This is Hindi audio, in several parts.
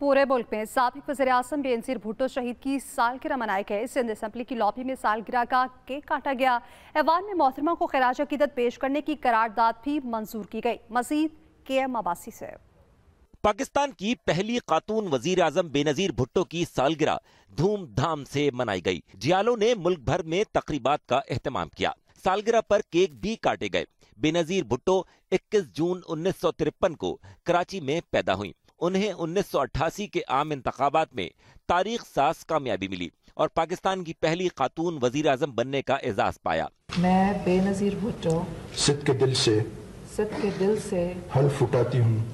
पूरे मुल्क में सबक वजे अजम बेनजीर भुट्टो शहीद की सालगिरह मनाए गए सिंध असम्बली की लॉबी में सालगिरह का केक काटा गया ऐवान में मोहतरमा को खराज अकीदत पेश करने की करारदाद भी मंजूर की गई मजीद के एम अबासी से पाकिस्तान की पहली खातून वजीर अजम बेनजीर भुट्टो की सालगिरह धूमधाम से मनाई गई जियालो ने मुल्क भर में तकरीबा का अहतमाम किया सालगिरह पर केक भी काटे गए बेनजीर भुट्टो 21 जून उन्नीस को कराची में पैदा हुई उन्हें 1988 के आम इंतबात में तारीख सास कामयाबी मिली और पाकिस्तान की पहली खातून वजीर आजम बनने का एजाज पाया मैं बेनजीर भुट्टो तो सिद्ध के दिल से सिद्ध के दिल से हल फुटाती हूँ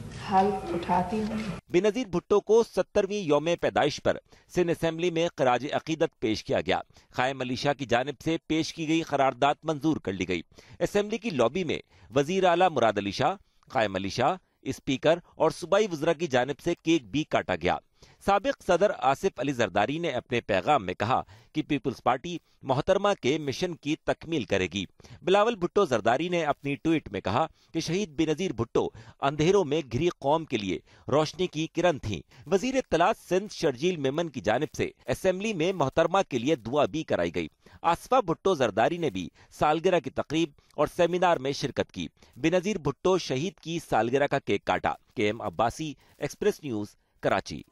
उठाती हूँ बेनजीर भुट्टो को सत्तरवीं योम पैदाइश पर सिंध असम्बली में खराज अकीदत पेश किया गया खायम अली शाह की जानब से पेश की गई करारदाद मंजूर कर ली गई असम्बली की लॉबी में वजीर अला मुराद अली शाह खायम अली शाह स्पीकर और सूबाई वजरा की जानब से केक भी काटा गया सबक सदर आसिफ अली जरदारी ने अपने पैगाम में कहा कि पीपल्स पार्टी मोहतरमा के मिशन की तकमील करेगी बिलावल भुट्टो जरदारी ने अपनी ट्वीट में कहा कि शहीद बेनजीर भुट्टो अंधेरों में घिरी कौम के लिए रोशनी की किरण थी वजीर तलाश सिंध शर्जील मेमन की जानब से असेंबली में मोहतरमा के लिए दुआ भी कराई गई आसफा भुट्टो जरदारी ने भी सालगिरह की तकरीब और सेमिनार में शिरकत की बेनजीर भुट्टो शहीद की सालगिरह का केक काटा K M Abbasi Express News Karachi